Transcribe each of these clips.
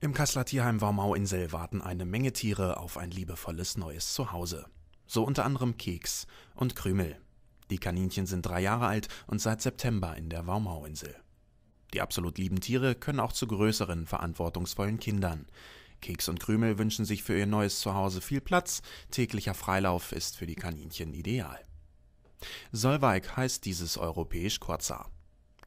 Im Kassler Tierheim warmau warten eine Menge Tiere auf ein liebevolles neues Zuhause. So unter anderem Keks und Krümel. Die Kaninchen sind drei Jahre alt und seit September in der warmau Die absolut lieben Tiere können auch zu größeren, verantwortungsvollen Kindern. Keks und Krümel wünschen sich für ihr neues Zuhause viel Platz, täglicher Freilauf ist für die Kaninchen ideal. Solveig heißt dieses europäisch Kurzhaar.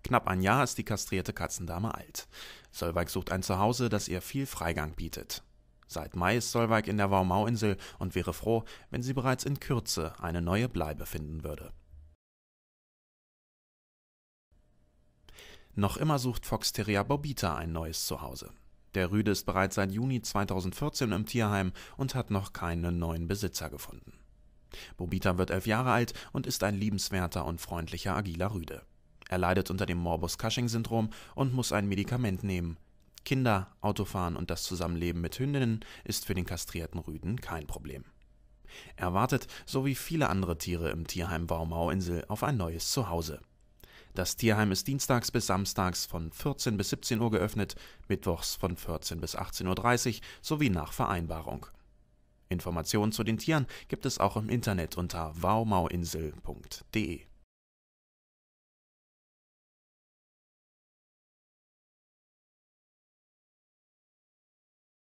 Knapp ein Jahr ist die kastrierte Katzendame alt. Solveig sucht ein Zuhause, das ihr viel Freigang bietet. Seit Mai ist Solveig in der waumau insel und wäre froh, wenn sie bereits in Kürze eine neue Bleibe finden würde. Noch immer sucht Fox Terrier Bobita ein neues Zuhause. Der Rüde ist bereits seit Juni 2014 im Tierheim und hat noch keinen neuen Besitzer gefunden. Bobita wird elf Jahre alt und ist ein liebenswerter und freundlicher agiler Rüde. Er leidet unter dem Morbus Cushing-Syndrom und muss ein Medikament nehmen. Kinder, Autofahren und das Zusammenleben mit Hündinnen ist für den kastrierten Rüden kein Problem. Er wartet, so wie viele andere Tiere im Tierheim waumaui auf ein neues Zuhause. Das Tierheim ist dienstags bis samstags von 14 bis 17 Uhr geöffnet, mittwochs von 14 bis 18.30 Uhr sowie nach Vereinbarung. Informationen zu den Tieren gibt es auch im Internet unter waumauinsel.de.